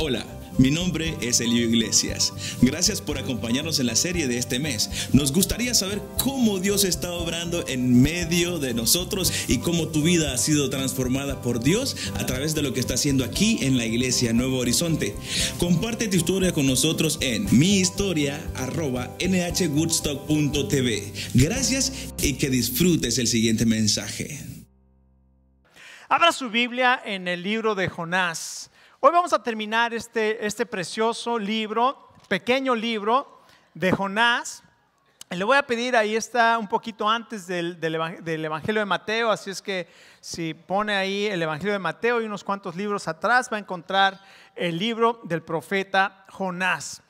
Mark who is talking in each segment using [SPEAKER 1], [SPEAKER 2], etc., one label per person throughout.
[SPEAKER 1] Hola. Mi nombre es Elio Iglesias. Gracias por acompañarnos en la serie de este mes. Nos gustaría saber cómo Dios está obrando en medio de nosotros y cómo tu vida ha sido transformada por Dios a través de lo que está haciendo aquí en la iglesia Nuevo Horizonte. Comparte tu historia con nosotros en mihistoria@nhwoodstock.tv. Gracias y que disfrutes el siguiente mensaje. Abra su Biblia en el libro de Jonás Hoy vamos a terminar este, este precioso libro, pequeño libro de Jonás. Le voy a pedir, ahí está un poquito antes del, Evangelio de Mateo, así es que si pone ahí el Evangelio de Mateo y unos cuantos libros atrás, va a encontrar el libro del profeta Jonás.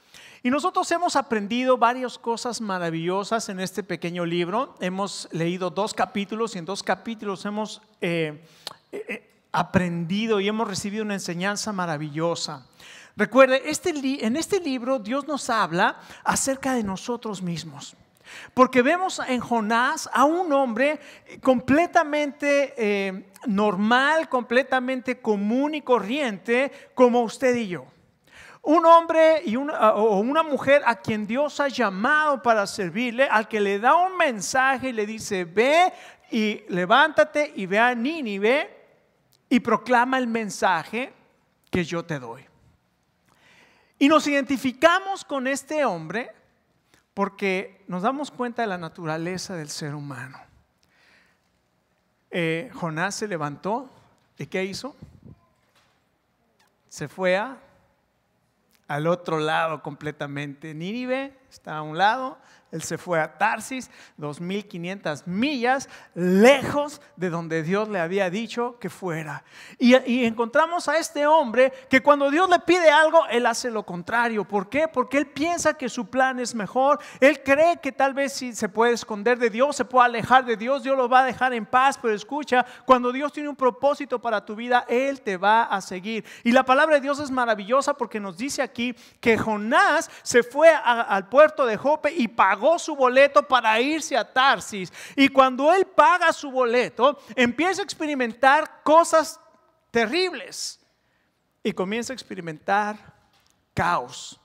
[SPEAKER 1] Y nosotros hemos aprendido varias cosas maravillosas en este pequeño libro. Hemos leído dos capítulos y en dos capítulos hemos... Eh, eh, aprendido y hemos recibido una enseñanza maravillosa. Recuerde, este en este libro Dios nos habla acerca de nosotros mismos. Porque vemos en Jonás a un hombre completamente eh, normal, completamente común y corriente, como usted y yo. Un hombre y o una mujer a quien Dios ha llamado para servirle, al que le da un mensaje y le dice, ve y levántate y ve a Nínive y proclama el mensaje que yo te doy. Y nos identificamos con este hombre porque nos damos cuenta de la naturaleza del ser humano. Eh, Jonás se levantó, ¿y qué hizo? Se fue a, al otro lado completamente. Nínive está a un lado, él se fue a Tarsis, 2500 millas, lejos de donde Dios le había dicho que fuera. Y, encontramos a este hombre que cuando Dios le pide algo, él hace lo contrario. ¿Por qué? Porque él piensa que su plan es mejor. Él cree que tal vez si se puede esconder de Dios, se puede alejar de Dios, Dios lo va a dejar en paz. Pero escucha, cuando Dios tiene un propósito para tu vida, Él te va a seguir. Y la palabra de Dios es maravillosa porque nos dice aquí que Jonás se fue al puerto de Jope y pagó su boleto para irse a Tarsis. Y cuando él paga su boleto, empieza a experimentar cosas terribles. Y comienza a experimentar caos.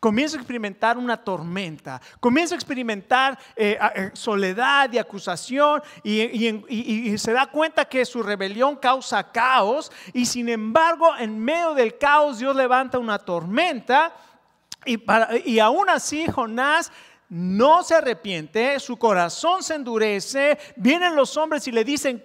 [SPEAKER 1] Comienza a experimentar una tormenta. Comienza a experimentar eh, eh, soledad y acusación. Y, se da cuenta que su rebelión causa caos. Y sin embargo, en medio del caos, Dios levanta una tormenta. Y, y, aún así Jonás no se arrepiente, su corazón se endurece, vienen los hombres y le dicen,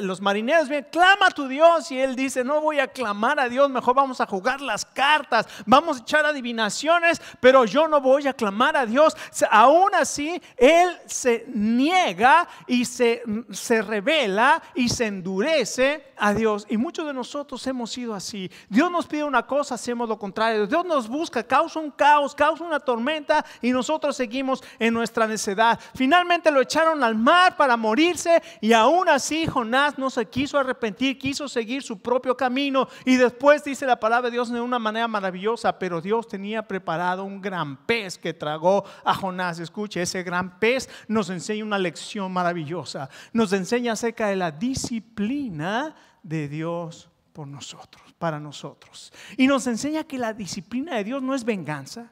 [SPEAKER 1] los marineros vienen, clama a tu Dios, y él dice, no voy a clamar a Dios, mejor vamos a jugar las cartas, vamos a echar adivinaciones, pero yo no voy a clamar a Dios. Aún así, él se niega y se, se revela y se endurece a Dios. Y muchos de nosotros hemos sido así. Dios nos pide una cosa, hacemos lo contrario. Dios nos busca, causa un caos, causa una tormenta y nosotros seguimos en nuestra necedad. Finalmente lo echaron al mar para morirse y aún así Jonás no se quiso arrepentir, quiso seguir su propio camino y después dice la palabra de Dios de una manera maravillosa, pero Dios tenía preparado un gran pez que tragó a Jonás. Escuche, ese gran pez nos enseña una lección maravillosa, nos enseña acerca de la disciplina de Dios por nosotros, para nosotros. Y nos enseña que la disciplina de Dios no es venganza,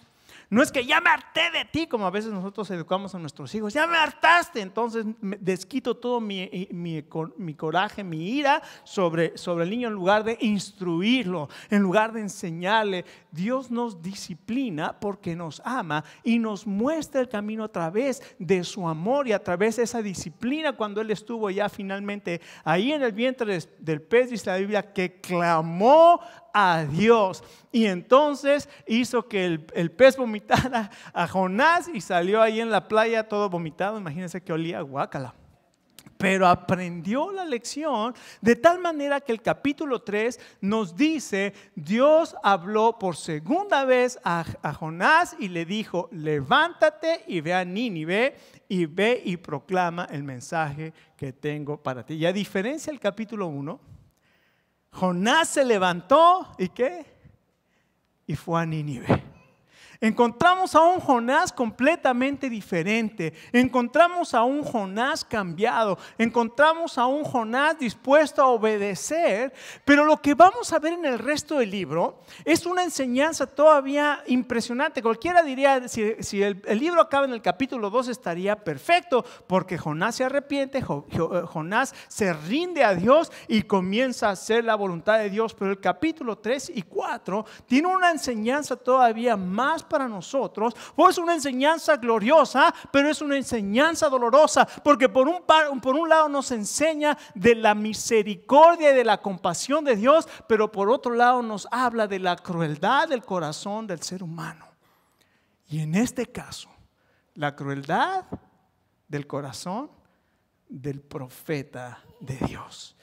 [SPEAKER 1] no es que ya me harté de ti, como a veces nosotros educamos a nuestros hijos. Ya me hartaste, entonces desquito todo mi, coraje, mi ira sobre, sobre el niño en lugar de instruirlo, en lugar de enseñarle. Dios nos disciplina porque nos ama y nos muestra el camino a través de su amor y a través de esa disciplina cuando Él estuvo ya finalmente ahí en el vientre del pez, dice la Biblia, que clamó a Dios. Y entonces hizo que el, pez vomitara a Jonás y salió ahí en la playa todo vomitado. Imagínense que olía guácala pero aprendió la lección de tal manera que el capítulo 3 nos dice, Dios habló por segunda vez a, Jonás y le dijo, levántate y ve a Nínive y ve y proclama el mensaje que tengo para ti. Y a diferencia del capítulo 1, Jonás se levantó y qué? Y fue a Nínive. Encontramos a un Jonás completamente diferente, encontramos a un Jonás cambiado, encontramos a un Jonás dispuesto a obedecer, pero lo que vamos a ver en el resto del libro es una enseñanza todavía impresionante. Cualquiera diría, si, el, libro acaba en el capítulo 2 estaría perfecto, porque Jonás se arrepiente, eh, Jonás se rinde a Dios y comienza a hacer la voluntad de Dios, pero el capítulo 3 y 4 tiene una enseñanza todavía más para nosotros. o es pues una enseñanza gloriosa, pero es una enseñanza dolorosa, porque por un, por un lado nos enseña de la misericordia y de la compasión de Dios, pero por otro lado nos habla de la crueldad del corazón del ser humano. Y en este caso, la crueldad del corazón del profeta de Dios.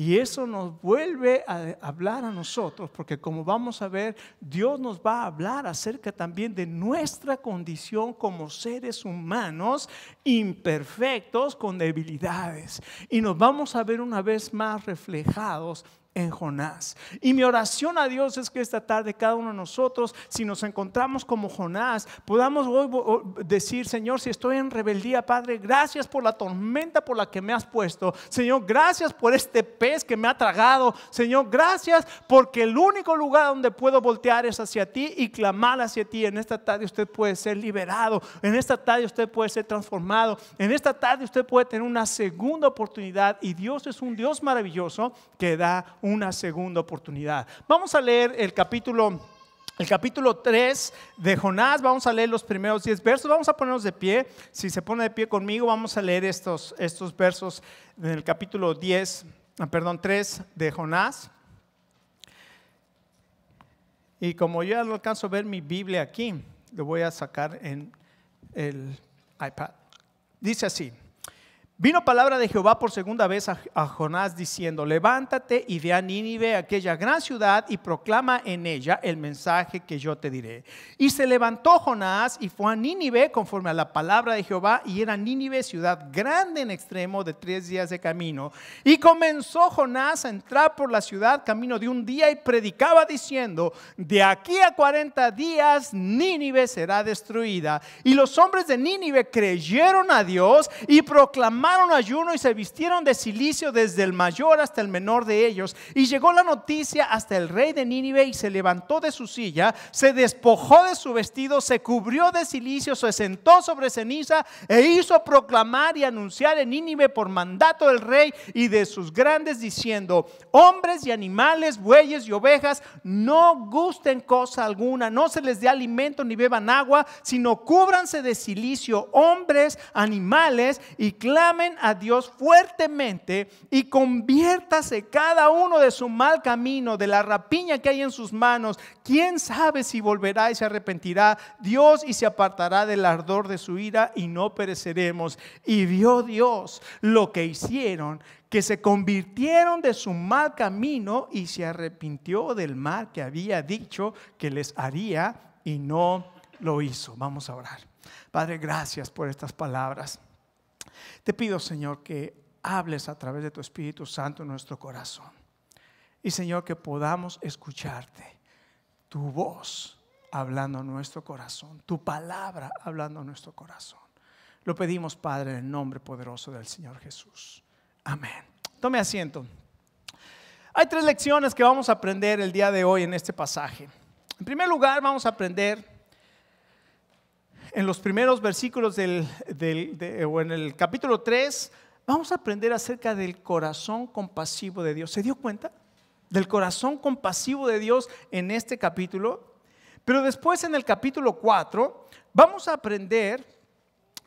[SPEAKER 1] Y eso nos vuelve a hablar a nosotros, porque como vamos a ver, Dios nos va a hablar acerca también de nuestra condición como seres humanos imperfectos con debilidades. Y nos vamos a ver una vez más reflejados en Jonás. Y mi oración a Dios es que esta tarde cada uno de nosotros, si nos encontramos como Jonás, podamos hoy decir, Señor, si estoy en rebeldía, Padre, gracias por la tormenta por la que me has puesto. Señor, gracias por este pez que me ha tragado. Señor, gracias porque el único lugar donde puedo voltear es hacia ti y clamar hacia ti. En esta tarde usted puede ser liberado. En esta tarde usted puede ser transformado. En esta tarde usted puede tener una segunda oportunidad y Dios es un Dios maravilloso que da un una segunda oportunidad. Vamos a leer el capítulo el capítulo 3 de Jonás, vamos a leer los primeros 10 versos, vamos a ponernos de pie, si se pone de pie conmigo, vamos a leer estos, estos versos del capítulo 10, ah, perdón, 3 de Jonás. Y como yo ya no alcanzo a ver mi Biblia aquí, lo voy a sacar en el iPad. Dice así, Vino palabra de Jehová por segunda vez a, Jonás diciendo, levántate y ve a Nínive, aquella gran ciudad, y proclama en ella el mensaje que yo te diré. Y se levantó Jonás y fue a Nínive conforme a la palabra de Jehová, y era Nínive ciudad grande en extremo de tres días de camino. Y comenzó Jonás a entrar por la ciudad camino de un día y predicaba diciendo, de aquí a cuarenta días Nínive será destruida. Y los hombres de Nínive creyeron a Dios y proclamaron ayuno y se vistieron de silicio desde el mayor hasta el menor de ellos. Y llegó la noticia hasta el rey de Nínive y se levantó de su silla, se despojó de su vestido, se cubrió de silicio, se sentó sobre ceniza e hizo proclamar y anunciar en Nínive por mandato del rey y de sus grandes diciendo, hombres y animales, bueyes y ovejas, no gusten cosa alguna, no se les dé alimento ni beban agua, sino cúbranse de silicio, hombres, animales y clamen a Dios fuertemente y conviértase cada uno de su mal camino, de la rapiña que hay en sus manos. ¿Quién sabe si volverá y se arrepentirá Dios y se apartará del ardor de su ira y no pereceremos? Y vio Dios lo que hicieron, que se convirtieron de su mal camino y se arrepintió del mal que había dicho que les haría y no lo hizo. Vamos a orar. Padre, gracias por estas palabras. Te pido, Señor, que hables a través de tu Espíritu Santo en nuestro corazón. Y, Señor, que podamos escucharte, tu voz hablando en nuestro corazón, tu palabra hablando en nuestro corazón. Lo pedimos, Padre, en el nombre poderoso del Señor Jesús. Amén. Tome asiento. Hay tres lecciones que vamos a aprender el día de hoy en este pasaje. En primer lugar, vamos a aprender en los primeros versículos del, o en el capítulo 3, vamos a aprender acerca del corazón compasivo de Dios. ¿Se dio cuenta? Del corazón compasivo de Dios en este capítulo. Pero después en el capítulo 4, vamos a aprender,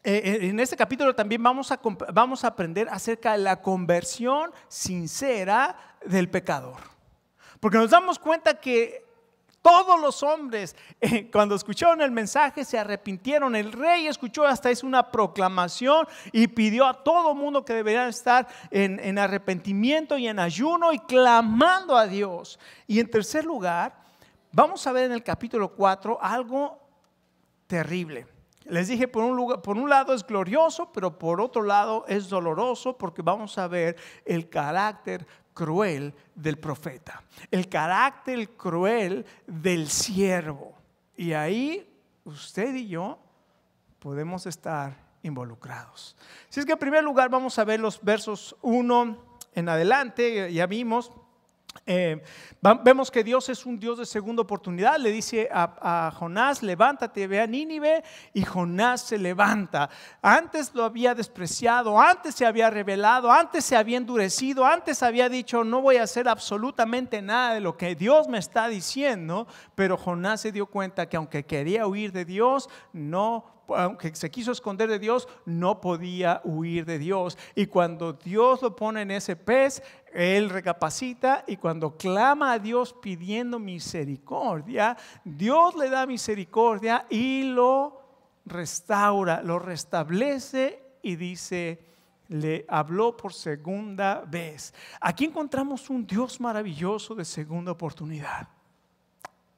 [SPEAKER 1] eh, eh, en este capítulo también vamos a, vamos a aprender acerca de la conversión sincera del pecador. Porque nos damos cuenta que todos los hombres, eh, cuando escucharon el mensaje, se arrepintieron. El rey escuchó hasta es una proclamación y pidió a todo mundo que deberían estar en, arrepentimiento y en ayuno y clamando a Dios. Y en tercer lugar, vamos a ver en el capítulo 4 algo terrible. Les dije, por un, por un lado es glorioso, pero por otro lado es doloroso porque vamos a ver el carácter cruel del profeta, el carácter cruel del siervo. Y ahí usted y yo podemos estar involucrados. Si es que en primer lugar vamos a ver los versos 1 en adelante, ya vimos, eh, vemos que Dios es un Dios de segunda oportunidad. Le dice a, Jonás, levántate, ve a Nínive. Y Jonás se levanta. Antes lo había despreciado, antes se había revelado, antes se había endurecido, antes había dicho, no voy a hacer absolutamente nada de lo que Dios me está diciendo. Pero Jonás se dio cuenta que aunque quería huir de Dios, no aunque se quiso esconder de Dios, no podía huir de Dios. Y cuando Dios lo pone en ese pez, él recapacita y cuando clama a Dios pidiendo misericordia, Dios le da misericordia y lo restaura, lo restablece y dice, le habló por segunda vez. Aquí encontramos un Dios maravilloso de segunda oportunidad.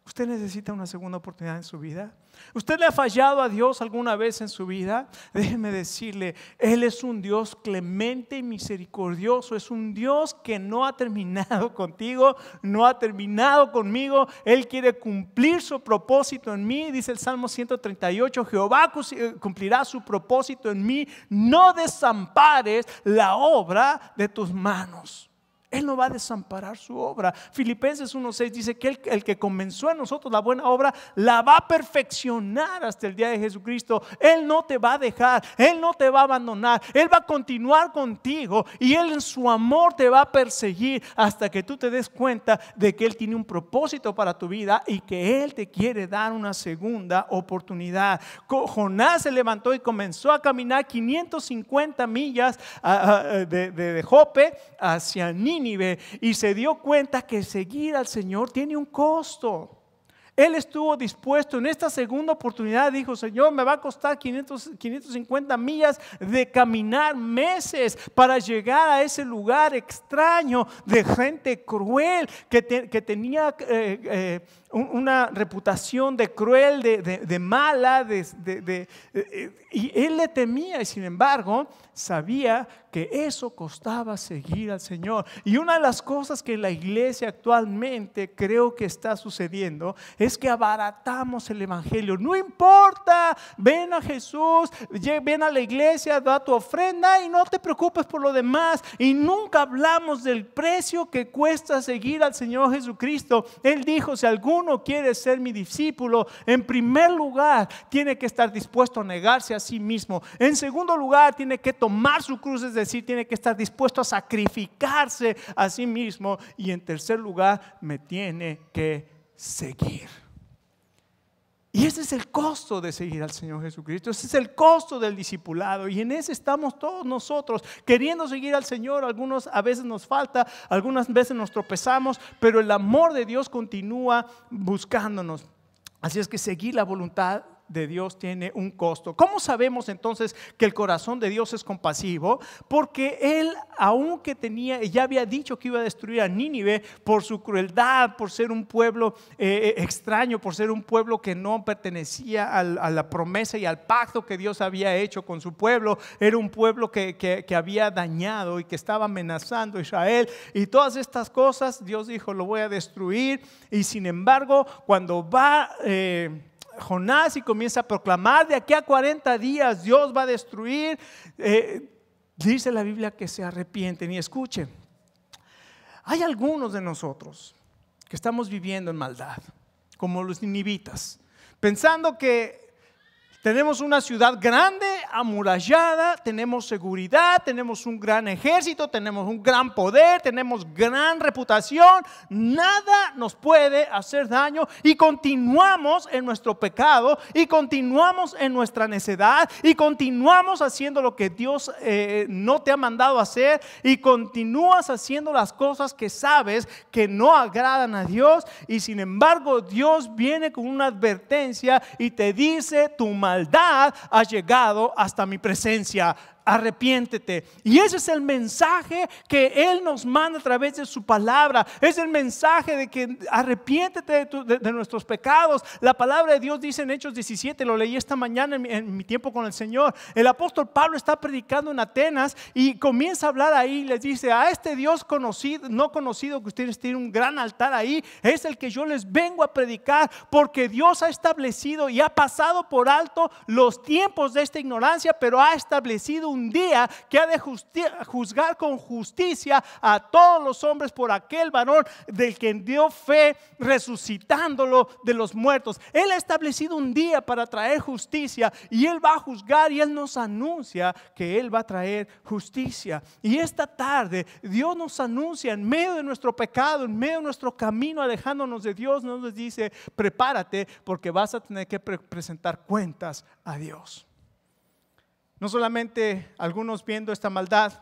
[SPEAKER 1] Usted necesita una segunda oportunidad en su vida. Usted le ha fallado a Dios alguna vez en su vida. Déjeme decirle, Él es un Dios clemente y misericordioso. Es un Dios que no ha terminado contigo, no ha terminado conmigo. Él quiere cumplir su propósito en mí. Dice el Salmo 138, Jehová eh, cumplirá su propósito en mí. No desampares la obra de tus manos. Él no va a desamparar su obra. Filipenses 1.6 dice que el, que comenzó en nosotros la buena obra la va a perfeccionar hasta el día de Jesucristo. Él no te va a dejar, Él no te va a abandonar, Él va a continuar contigo y Él en su amor te va a perseguir hasta que tú te des cuenta de que Él tiene un propósito para tu vida y que Él te quiere dar una segunda oportunidad. Jonás se levantó y comenzó a caminar 550 millas ah, ah, de, Jope hacia Nina y se dio cuenta que seguir al Señor tiene un costo. Él estuvo dispuesto en esta segunda oportunidad, dijo, Señor, me va a costar 500, 550 millas de caminar meses para llegar a ese lugar extraño de gente cruel que, tenía eh, eh, una reputación de cruel, de, mala, eh, y él le temía y sin embargo sabía que eso costaba seguir al Señor. Y una de las cosas que la iglesia actualmente creo que está sucediendo es que abaratamos el Evangelio. No importa, ven a Jesús, ven a la iglesia, da tu ofrenda y no te preocupes por lo demás. Y nunca hablamos del precio que cuesta seguir al Señor Jesucristo. Él dijo, si alguno quiere ser mi discípulo, en primer lugar tiene que estar dispuesto a negarse a sí mismo. En segundo lugar, tiene que tomar su cruz decir, tiene que estar dispuesto a sacrificarse a sí mismo. Y en tercer lugar, me tiene que seguir. Y ese es el costo de seguir al Señor Jesucristo, ese es el costo del discipulado. Y en ese estamos todos nosotros, queriendo seguir al Señor. Algunos a veces nos falta, algunas veces nos tropezamos, pero el amor de Dios continúa buscándonos. Así es que seguir la voluntad de Dios tiene un costo. ¿Cómo sabemos entonces que el corazón de Dios es compasivo? Porque él, aunque tenía, ya había dicho que iba a destruir a Nínive por su crueldad, por ser un pueblo eh, eh, extraño, por ser un pueblo que no pertenecía a la promesa y al pacto que Dios había hecho con su pueblo, era un pueblo que, había dañado y que estaba amenazando a Israel y todas estas cosas, Dios dijo, lo voy a destruir y sin embargo, cuando va... Eh, Jonás y comienza a proclamar, de aquí a 40 días Dios va a destruir. Eh, dice la Biblia que se arrepienten y escuchen. Hay algunos de nosotros que estamos viviendo en maldad, como los ninivitas, pensando que tenemos una ciudad grande, amurallada, tenemos seguridad, tenemos un gran ejército, tenemos un gran poder, tenemos gran reputación. Nada nos puede hacer daño y continuamos en nuestro pecado y continuamos en nuestra necedad y continuamos haciendo lo que Dios eh, no te ha mandado hacer y continúas haciendo las cosas que sabes que no agradan a Dios y sin embargo Dios viene con una advertencia y te dice tu madre maldad ha llegado hasta mi presencia arrepiéntete. Y ese es el mensaje que Él nos manda a través de su palabra. Es el mensaje de que arrepiéntete de, nuestros pecados. La palabra de Dios dice en Hechos 17, lo leí esta mañana en, mi tiempo con el Señor. El apóstol Pablo está predicando en Atenas y comienza a hablar ahí. Les dice, a este Dios conocido, no conocido que ustedes tienen un gran altar ahí, es el que yo les vengo a predicar porque Dios ha establecido y ha pasado por alto los tiempos de esta ignorancia, pero ha establecido un día que ha de juzgar con justicia a todos los hombres por aquel varón del que dio fe resucitándolo de los muertos. Él ha establecido un día para traer justicia y Él va a juzgar y Él nos anuncia que Él va a traer justicia. Y esta tarde Dios nos anuncia en medio de nuestro pecado, en medio de nuestro camino alejándonos de Dios, nos dice, prepárate porque vas a tener que presentar cuentas a Dios. No solamente algunos viendo esta maldad,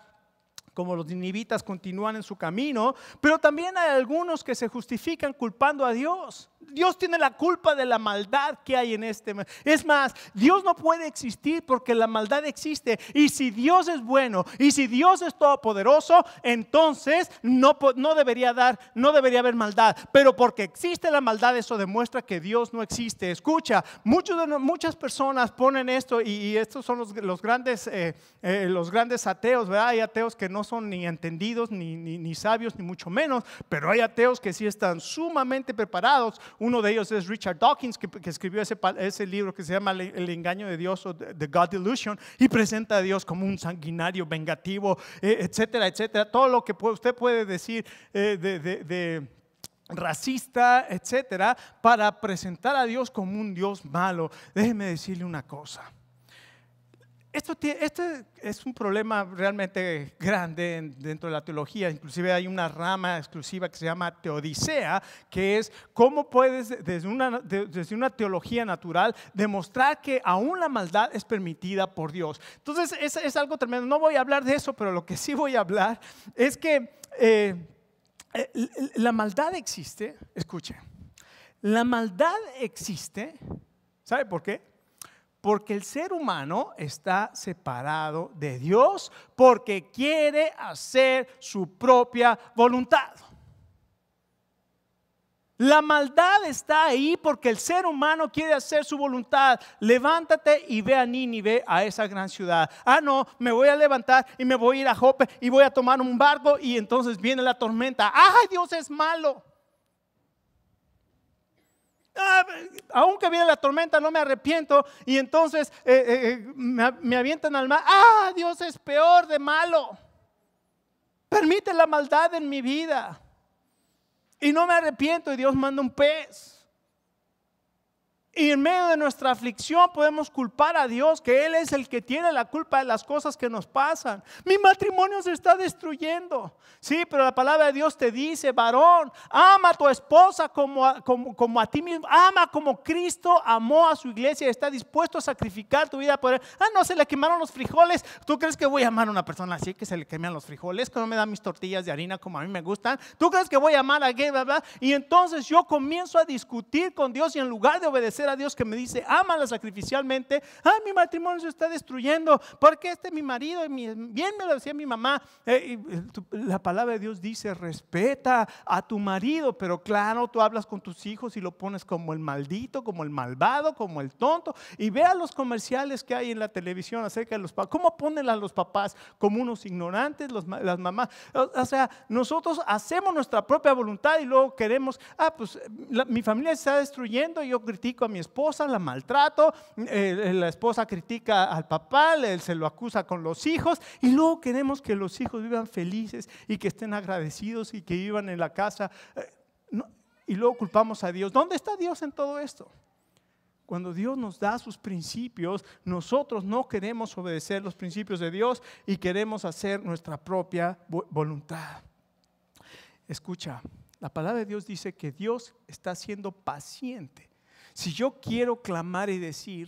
[SPEAKER 1] como los ninivitas continúan en su camino, pero también hay algunos que se justifican culpando a Dios. Dios tiene la culpa de la maldad que hay en este. Es más, Dios no puede existir porque la maldad existe. Y si Dios es bueno y si Dios es todopoderoso, entonces no, no debería dar, no debería haber maldad. Pero porque existe la maldad, eso demuestra que Dios no existe. Escucha, muchos de, muchas personas ponen esto y, estos son los, los grandes, eh, eh, los grandes ateos, ¿verdad? Hay ateos que no son ni entendidos, ni, ni, ni sabios, ni mucho menos, pero hay ateos que sí están sumamente preparados uno de ellos es Richard Dawkins, que, escribió ese, libro que se llama El engaño de Dios o The God Delusion, y presenta a Dios como un sanguinario, vengativo, eh, etcétera, etcétera. Todo lo que usted puede decir eh, de, de racista, etcétera, para presentar a Dios como un Dios malo. Déjeme decirle una cosa este es un problema realmente grande dentro de la teología. Inclusive hay una rama exclusiva que se llama teodicea, que es cómo puedes desde una, desde una teología natural demostrar que aún la maldad es permitida por Dios. Entonces es, es algo tremendo. No voy a hablar de eso, pero lo que sí voy a hablar es que eh, eh, la maldad existe, escuche, la maldad existe, ¿sabe por qué? Porque el ser humano está separado de Dios porque quiere hacer su propia voluntad. La maldad está ahí porque el ser humano quiere hacer su voluntad. Levántate y ve a Nínive, a esa gran ciudad. Ah, no, me voy a levantar y me voy a ir a Jope y voy a tomar un barco y entonces viene la tormenta. ¡Ay, Dios es malo! Ah, aunque viene la tormenta, no me arrepiento. Y entonces eh, eh, eh, me, me, avientan al mar. Ah, Dios es peor de malo. Permite la maldad en mi vida. Y no me arrepiento y Dios manda un pez. Y en medio de nuestra aflicción podemos culpar a Dios, que Él es el que tiene la culpa de las cosas que nos pasan. Mi matrimonio se está destruyendo. Sí, pero la palabra de Dios te dice, varón, ama a tu esposa como a, como, a ti mismo. Ama como Cristo amó a su iglesia y está dispuesto a sacrificar tu vida por él. Ah, no, se le quemaron los frijoles. ¿Tú crees que voy a amar a una persona así que se le queman los frijoles, que no me dan mis tortillas de harina como a mí me gustan? ¿Tú crees que voy a amar a alguien? Y entonces yo comienzo a discutir con Dios y en lugar de obedecer, a Dios que me dice, amala sacrificialmente. Ay, mi matrimonio se está destruyendo, porque este mi marido, bien me lo decía mi mamá. Eh, eh, la palabra de Dios dice, respeta a tu marido, pero claro, tú hablas con tus hijos y lo pones como el maldito, como el malvado, como el tonto. Y vea los comerciales que hay en la televisión acerca de los papás. ¿Cómo ponen a los papás como unos ignorantes, las mamás? O, sea, nosotros hacemos nuestra propia voluntad y luego queremos, ah, pues mi familia se está destruyendo, y yo critico a mi esposa, la maltrato, eh, eh, la esposa critica al papá, él se lo acusa con los hijos y luego queremos que los hijos vivan felices y que estén agradecidos y que vivan en la casa. Eh, y luego culpamos a Dios. ¿Dónde está Dios en todo esto? Cuando Dios nos da sus principios, nosotros no queremos obedecer los principios de Dios y queremos hacer nuestra propia voluntad. Escucha, la palabra de Dios dice que Dios está siendo paciente si yo quiero clamar y decir,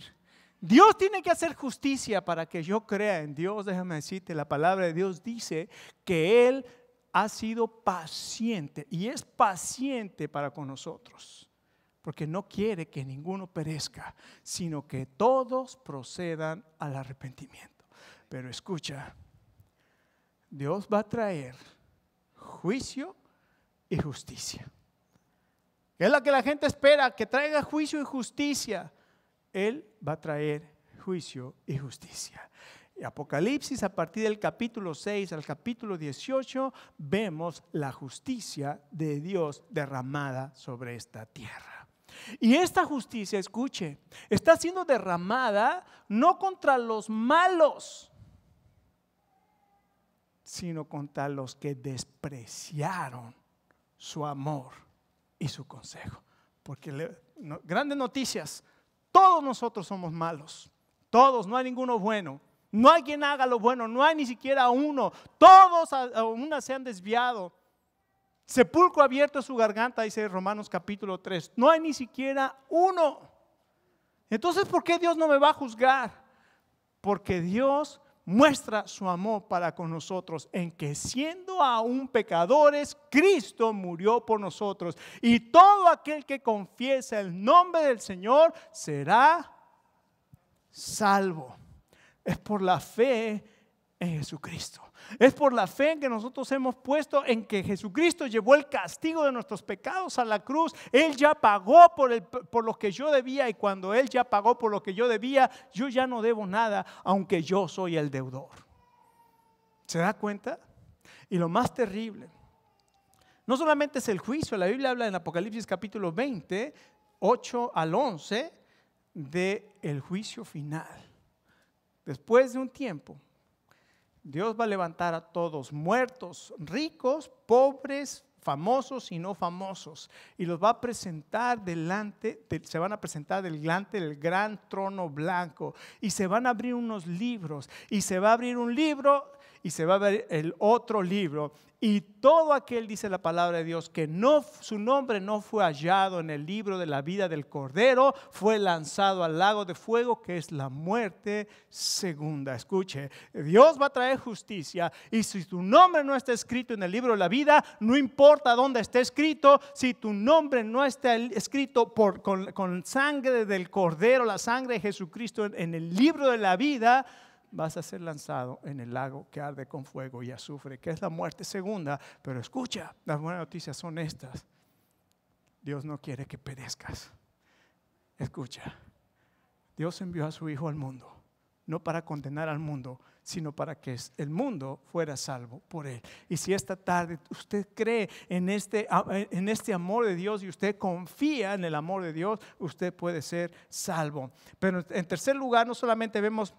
[SPEAKER 1] Dios tiene que hacer justicia para que yo crea en Dios, déjame decirte, la palabra de Dios dice que Él ha sido paciente y es paciente para con nosotros, porque no quiere que ninguno perezca, sino que todos procedan al arrepentimiento. Pero escucha, Dios va a traer juicio y justicia es la que la gente espera, que traiga juicio y justicia, Él va a traer juicio y justicia. Y Apocalipsis, a partir del capítulo 6 al capítulo 18, vemos la justicia de Dios derramada sobre esta tierra. Y esta justicia, escuche, está siendo derramada no contra los malos, sino contra los que despreciaron su amor y su consejo. Porque grandes noticias, todos nosotros somos malos, todos, no hay ninguno bueno, no hay quien haga lo bueno, no hay ni siquiera uno, todos a, una se han desviado. Sepulcro abierto a su garganta, dice Romanos capítulo 3, no hay ni siquiera uno. Entonces, ¿por qué Dios no me va a juzgar? Porque Dios muestra su amor para con nosotros en que siendo aún pecadores, Cristo murió por nosotros. Y todo aquel que confiesa el nombre del Señor será salvo. Es por la fe en Jesucristo. Es por la fe que nosotros hemos puesto en que Jesucristo llevó el castigo de nuestros pecados a la cruz. Él ya pagó por, por lo que yo debía y cuando Él ya pagó por lo que yo debía, yo ya no debo nada, aunque yo soy el deudor. ¿Se da cuenta? Y lo más terrible, no solamente es el juicio, la Biblia habla en Apocalipsis capítulo 20, 8 al 11, de el juicio final. Después de un tiempo, Dios va a levantar a todos, muertos, ricos, pobres, famosos y no famosos, y los va a presentar delante, se van a presentar delante del gran trono blanco, y se van a abrir unos libros, y se va a abrir un libro y se va a ver el otro libro. Y todo aquel, dice la palabra de Dios, que no, su nombre no fue hallado en el libro de la vida del Cordero, fue lanzado al lago de fuego, que es la muerte segunda. Escuche, Dios va a traer justicia. Y si tu nombre no está escrito en el libro de la vida, no importa dónde esté escrito, si tu nombre no está escrito por, con, sangre del Cordero, la sangre de Jesucristo en, en el libro de la vida, vas a ser lanzado en el lago que arde con fuego y azufre, que es la muerte segunda. Pero escucha, las buenas noticias son estas. Dios no quiere que perezcas. Escucha, Dios envió a su Hijo al mundo, no para condenar al mundo, sino para que el mundo fuera salvo por él. Y si esta tarde usted cree en este, en este amor de Dios y usted confía en el amor de Dios, usted puede ser salvo. Pero en tercer lugar, no solamente vemos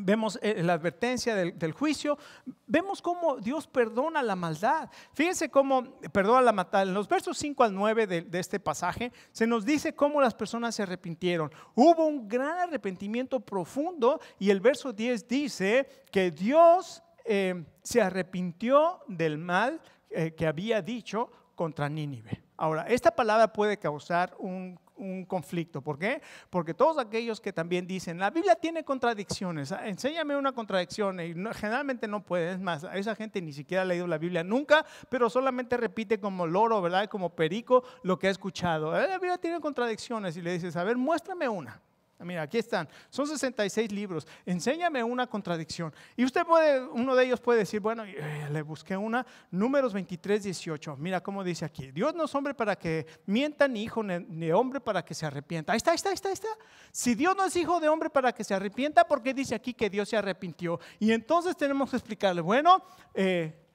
[SPEAKER 1] vemos eh, la advertencia del, juicio, vemos cómo Dios perdona la maldad. Fíjense cómo perdona la maldad. En los versos 5 al 9 de, este pasaje se nos dice cómo las personas se arrepintieron. Hubo un gran arrepentimiento profundo y el verso 10 dice que Dios eh, se arrepintió del mal eh, que había dicho contra Nínive. Ahora, esta palabra puede causar un un conflicto. ¿Por qué? Porque todos aquellos que también dicen, la Biblia tiene contradicciones, ah, enséñame una contradicción, y generalmente no pueden, es más, esa gente ni siquiera ha leído la Biblia nunca, pero solamente repite como loro, ¿verdad? Como perico lo que ha escuchado. Eh, la Biblia tiene contradicciones y le dices, a ver, muéstrame una. Ah, mira, aquí están. Son 66 libros. Enséñame una contradicción. Y usted puede, uno de ellos puede decir, bueno, eh, le busqué una, números 23, 18. Mira cómo dice aquí. Dios no es hombre para que mienta, ni hijo ni hombre para que se arrepienta. Ahí está, ahí está, ahí está, Si Dios no es hijo de hombre para que se arrepienta, ¿por qué dice aquí que Dios se arrepintió? Y entonces tenemos que explicarle, bueno, eh,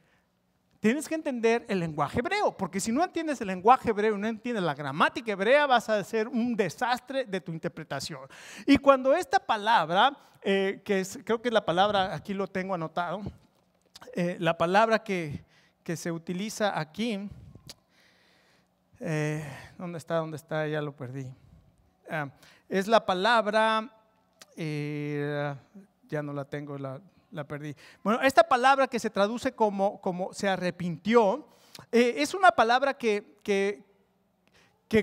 [SPEAKER 1] tienes que entender el lenguaje hebreo, porque si no entiendes el lenguaje hebreo no entiendes la gramática hebrea, vas a ser un desastre de tu interpretación. Y cuando esta palabra, eh, que creo que es la palabra, aquí lo tengo anotado, eh, la palabra que, se utiliza aquí, eh, ¿dónde está? ¿Dónde está? Ya lo perdí. Ah, es la palabra, ya no la tengo, la, la perdí. Bueno, esta palabra que se traduce como, como se arrepintió, eh, es una palabra que, que,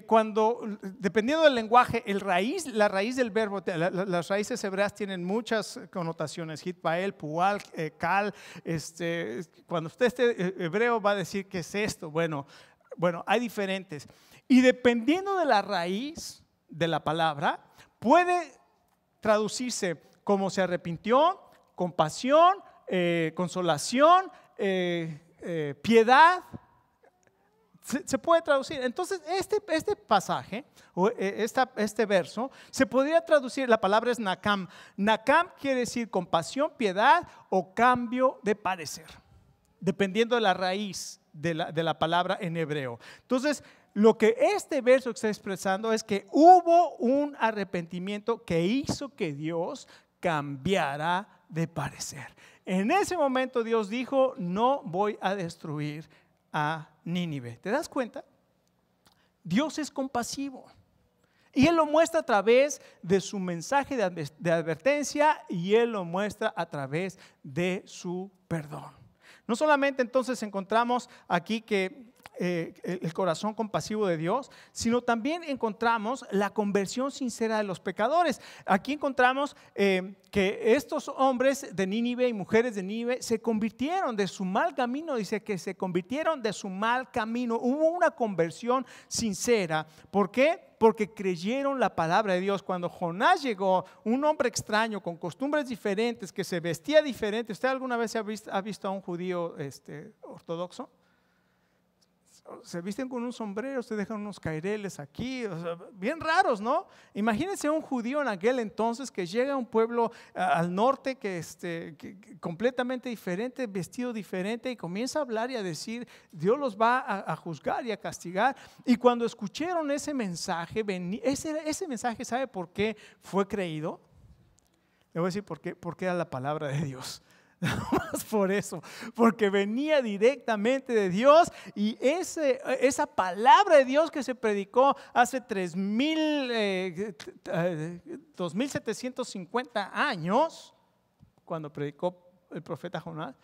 [SPEAKER 1] cuando, dependiendo del lenguaje, el raíz, la raíz del verbo, las raíces hebreas tienen muchas connotaciones, hitbael, pual, eh, cal, este, cuando usted esté eh, hebreo va a decir qué es esto, bueno, bueno, hay diferentes. Y dependiendo de la raíz de la palabra, puede traducirse como se arrepintió, compasión, eh, consolación, eh, eh, piedad. Se, puede traducir. Entonces, este, este pasaje, o este verso, se podría traducir, la palabra es nakam. Nakam quiere decir compasión, piedad o cambio de parecer, dependiendo de la raíz de la, de la palabra en hebreo. Entonces, lo que este verso está expresando es que hubo un arrepentimiento que hizo que Dios cambiara de parecer. En ese momento Dios dijo, no voy a destruir a Nínive. ¿Te das cuenta? Dios es compasivo. Y Él lo muestra a través de su mensaje de advertencia y Él lo muestra a través de su perdón. No solamente entonces encontramos aquí que eh, el corazón compasivo de Dios, sino también encontramos la conversión sincera de los pecadores. Aquí encontramos eh, que estos hombres de Nínive y mujeres de Nínive se convirtieron de su mal camino, dice que se convirtieron de su mal camino. Hubo una conversión sincera. ¿Por qué? porque creyeron la palabra de Dios. Cuando Jonás llegó, un hombre extraño, con costumbres diferentes, que se vestía diferente, ¿usted alguna vez ha visto, a un judío este, ortodoxo? se visten con un sombrero, se dejan unos caireles aquí, bien raros, ¿no? Imagínense un judío en aquel entonces que llega a un pueblo eh, al norte que, este, completamente diferente, vestido diferente y comienza a hablar y a decir, Dios los va a, juzgar y a castigar. Y cuando escucharon ese mensaje, ese, mensaje, ¿sabe por qué fue creído? Le voy a decir por qué, porque era la palabra de Dios. más por eso, porque venía directamente de Dios y ese, esa palabra de Dios que se predicó hace 2.750 eh, eh, años, cuando predicó el profeta Jonás,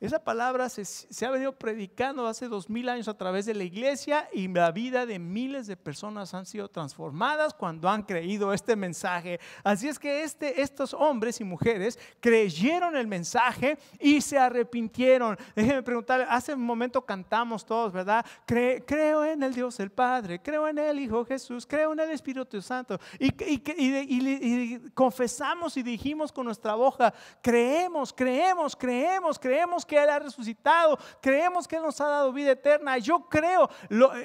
[SPEAKER 1] esa palabra se, ha venido predicando hace dos mil años a través de la iglesia y la vida de miles de personas han sido transformadas cuando han creído este mensaje. Así es que este, estos hombres y mujeres creyeron el mensaje y se arrepintieron. Déjenme preguntarle, hace un momento cantamos todos, ¿verdad? creo en el Dios el Padre, creo en el Hijo Jesús, creo en el Espíritu Santo. Y, confesamos y dijimos con nuestra boca, creemos, creemos, creemos, creemos que Él ha resucitado, creemos que Él nos ha dado vida eterna. Yo creo,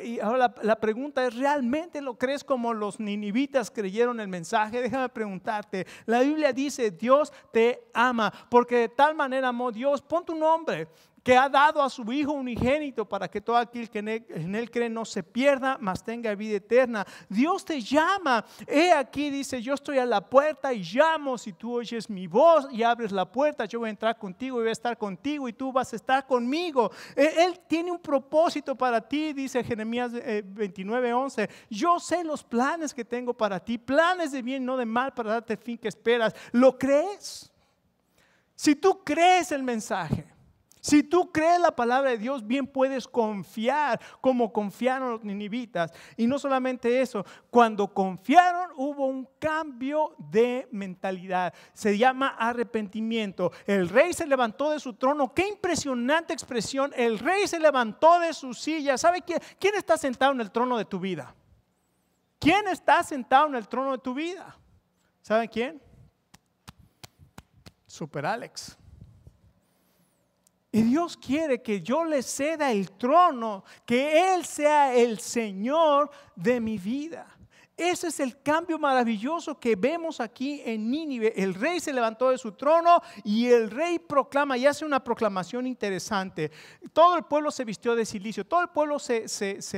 [SPEAKER 1] y ahora la, la, pregunta es, ¿realmente lo crees como los ninivitas creyeron el mensaje? Déjame preguntarte, la Biblia dice, Dios te ama, porque de tal manera amó Dios, pon tu nombre, que ha dado a su Hijo unigénito para que todo aquel que en él, cree no se pierda, mas tenga vida eterna. Dios te llama. He aquí, dice, yo estoy a la puerta y llamo. Si tú oyes mi voz y abres la puerta, yo voy a entrar contigo y voy a estar contigo y tú vas a estar conmigo. E, él tiene un propósito para ti, dice Jeremías 29, eh, 11. Yo sé los planes que tengo para ti, planes de bien, no de mal, para darte fin que esperas. ¿Lo crees? Si tú crees el mensaje, si tú crees la palabra de Dios, bien puedes confiar como confiaron los ninivitas. Y no solamente eso, cuando confiaron hubo un cambio de mentalidad. Se llama arrepentimiento. El rey se levantó de su trono. Qué impresionante expresión. El rey se levantó de su silla. ¿Sabe quién, quién está sentado en el trono de tu vida? ¿Quién está sentado en el trono de tu vida? ¿Saben quién? Super Alex. Y Dios quiere que yo le ceda el trono, que Él sea el Señor de mi vida. Ese es el cambio maravilloso que vemos aquí en Nínive. El rey se levantó de su trono y el rey proclama y hace una proclamación interesante. Todo el pueblo se vistió de silicio, todo el pueblo se,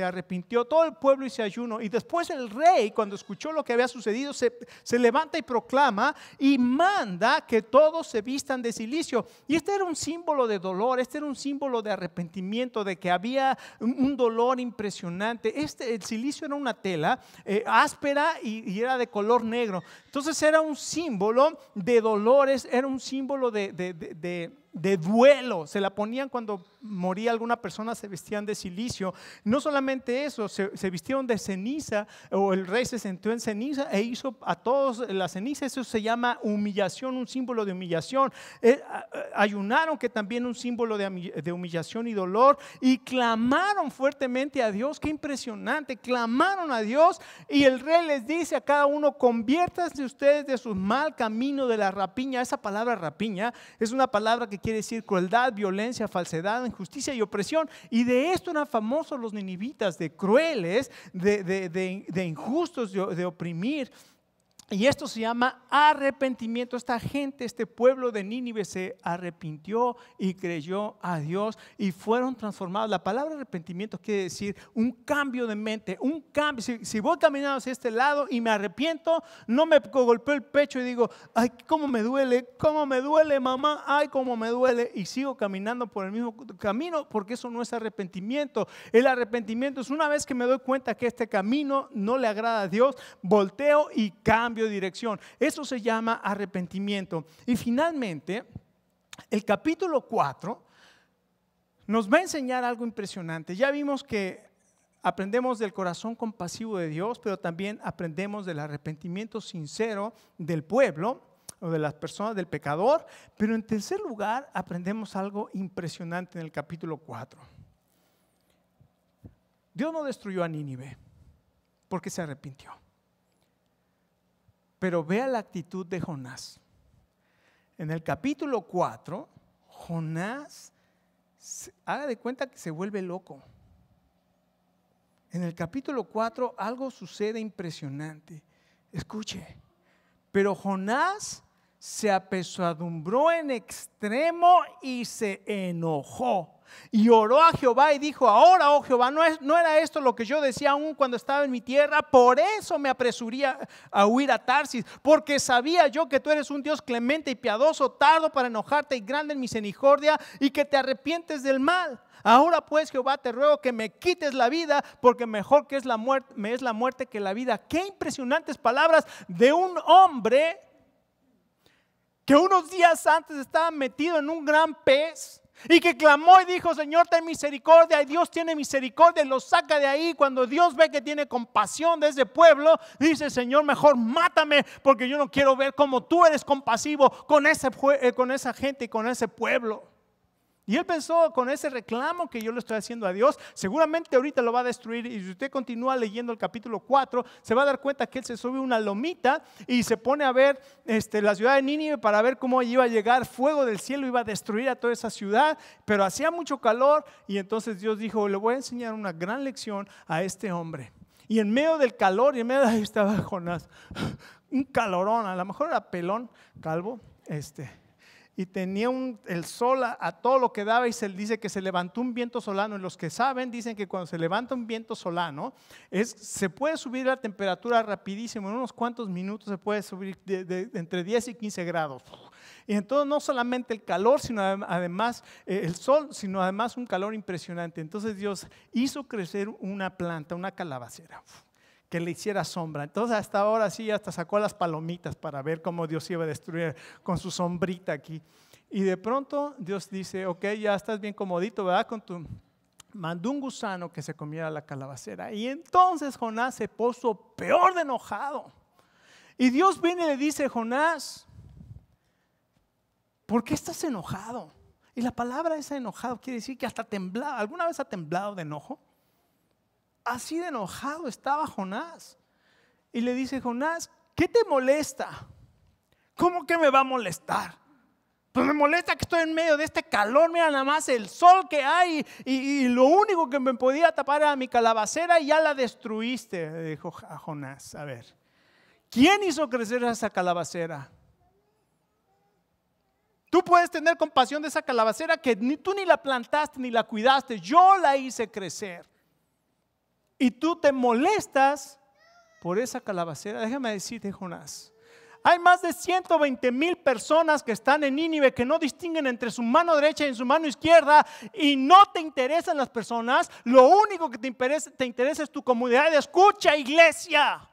[SPEAKER 1] arrepintió, todo el pueblo y se ayuno. Y después el rey, cuando escuchó lo que había sucedido, se, levanta y proclama y manda que todos se vistan de silicio. Y este era un símbolo de dolor, este era un símbolo de arrepentimiento, de que había un dolor impresionante. Este, el silicio era una tela. Eh, áspera y, era de color negro. Entonces era un símbolo de dolores, era un símbolo de de duelo. Se la ponían cuando moría alguna persona, se vestían de silicio. No solamente eso, se, vistieron de ceniza, o el rey se sentó en ceniza e hizo a todos la ceniza. Eso se llama humillación, un símbolo de humillación. Eh, ayunaron, que también un símbolo de, de humillación y dolor, y clamaron fuertemente a Dios. Qué impresionante, clamaron a Dios, y el rey les dice a cada uno: conviértanse ustedes de su mal camino de la rapiña. Esa palabra rapiña es una palabra que quiere decir crueldad, violencia, falsedad, injusticia y opresión. Y de esto eran famosos los ninivitas, de crueles, de injustos, de oprimir. Y esto se llama arrepentimiento. Esta gente, este pueblo de Nínive se arrepintió y creyó a Dios y fueron transformados. La palabra arrepentimiento quiere decir un cambio de mente, un cambio. Si, si voy caminando hacia este lado y me arrepiento, no me golpeo el pecho y digo, ay, cómo me duele, cómo me duele, mamá, ay, cómo me duele. Y sigo caminando por el mismo camino porque eso no es arrepentimiento. El arrepentimiento es una vez que me doy cuenta que este camino no le agrada a Dios, volteo y cambio de dirección. Eso se llama arrepentimiento. Y finalmente, el capítulo 4 nos va a enseñar algo impresionante. Ya vimos que aprendemos del corazón compasivo de Dios, pero también aprendemos del arrepentimiento sincero del pueblo o de las personas, del pecador. Pero en tercer lugar, aprendemos algo impresionante en el capítulo 4. Dios no destruyó a Nínive porque se arrepintió. Pero vea la actitud de Jonás. En el capítulo 4, Jonás, haga de cuenta que se vuelve loco. En el capítulo 4 algo sucede impresionante. Escuche, pero Jonás se apesadumbró en extremo y se enojó. Y oró a Jehová y dijo, ahora, oh Jehová, no, era esto lo que yo decía aún cuando estaba en mi tierra, por eso me apresuría a huir a Tarsis, porque sabía yo que tú eres un Dios clemente y piadoso, tardo para enojarte y grande en misericordia, y que te arrepientes del mal. Ahora pues, Jehová, te ruego que me quites la vida, porque mejor que es la muerte, me es la muerte que la vida. Qué impresionantes palabras de un hombre que unos días antes estaba metido en un gran pez y que clamó y dijo, Señor, ten misericordia, Dios tiene misericordia, y lo saca de ahí. Cuando Dios ve que tiene compasión de ese pueblo, dice, Señor, mejor mátame, porque yo no quiero ver cómo tú eres compasivo con, ese, eh, con esa gente y con ese pueblo. Y él pensó con ese reclamo que yo le estoy haciendo a Dios, seguramente ahorita lo va a destruir. Y si usted continúa leyendo el capítulo 4, se va a dar cuenta que él se sube una lomita y se pone a ver este, la ciudad de Nínive para ver cómo iba a llegar fuego del cielo, iba a destruir a toda esa ciudad. Pero hacía mucho calor y entonces Dios dijo, le voy a enseñar una gran lección a este hombre. Y en medio del calor, y en medio de ahí estaba Jonás, un calorón, a lo mejor era pelón, calvo, este y tenía un, el sol a, todo lo que daba y se dice que se levantó un viento solano. Y los que saben dicen que cuando se levanta un viento solano, es, se puede subir la temperatura rapidísimo, en unos cuantos minutos se puede subir entre 10 y 15 grados. Y entonces no solamente el calor, sino además eh, el sol, sino además un calor impresionante. Entonces Dios hizo crecer una planta, una calabacera que le hiciera sombra. Entonces hasta ahora sí, hasta sacó las palomitas para ver cómo Dios iba a destruir con su sombrita aquí. Y de pronto Dios dice, ok, ya estás bien comodito, ¿verdad? Con tu... Mandó un gusano que se comiera la calabacera. Y entonces Jonás se puso peor de enojado. Y Dios viene y le dice, Jonás, ¿por qué estás enojado? Y la palabra es enojado quiere decir que hasta temblado, ¿Alguna vez ha temblado de enojo? Así de enojado estaba Jonás. Y le dice, Jonás, ¿qué te molesta? ¿Cómo que me va a molestar? Pues me molesta que estoy en medio de este calor, mira nada más el sol que hay y, lo único que me podía tapar era mi calabacera y ya la destruiste, dijo a Jonás. A ver, ¿quién hizo crecer esa calabacera? Tú puedes tener compasión de esa calabacera que ni tú ni la plantaste ni la cuidaste, yo la hice crecer y tú te molestas por esa calabacera. Déjame decirte, Jonás. Hay más de 120 mil personas que están en Nínive que no distinguen entre su mano derecha y su mano izquierda y no te interesan las personas. Lo único que te interesa, es tu comunidad. Escucha, iglesia.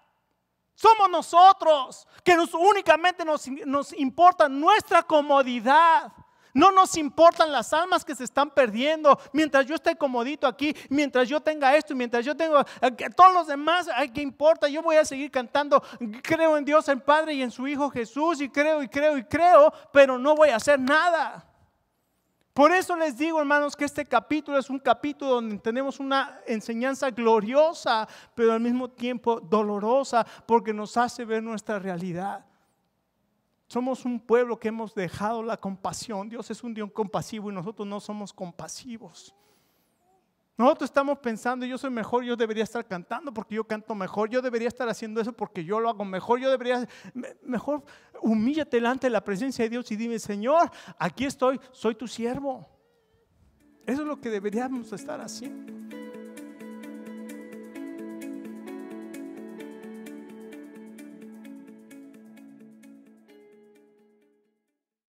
[SPEAKER 1] Somos nosotros que únicamente nos importa nuestra comodidad. No nos importan las almas que se están perdiendo. Mientras yo esté comodito aquí, mientras yo tenga esto, mientras yo tengo eh, todos los demás, ¿qué importa? Yo voy a seguir cantando. Creo en Dios, en Padre y en su Hijo Jesús y creo y creo y creo, pero no voy a hacer nada. Por eso les digo, hermanos, que este capítulo es un capítulo donde tenemos una enseñanza gloriosa, pero al mismo tiempo dolorosa, porque nos hace ver nuestra realidad. Somos un pueblo que hemos dejado la compasión. Dios es un Dios compasivo y nosotros no somos compasivos. Nosotros estamos pensando, yo soy mejor, yo debería estar cantando porque yo canto mejor, yo debería estar haciendo eso porque yo lo hago mejor, yo debería, mejor humíllate delante de la presencia de Dios y dime, Señor, aquí estoy, soy tu siervo. Eso es lo que deberíamos estar haciendo.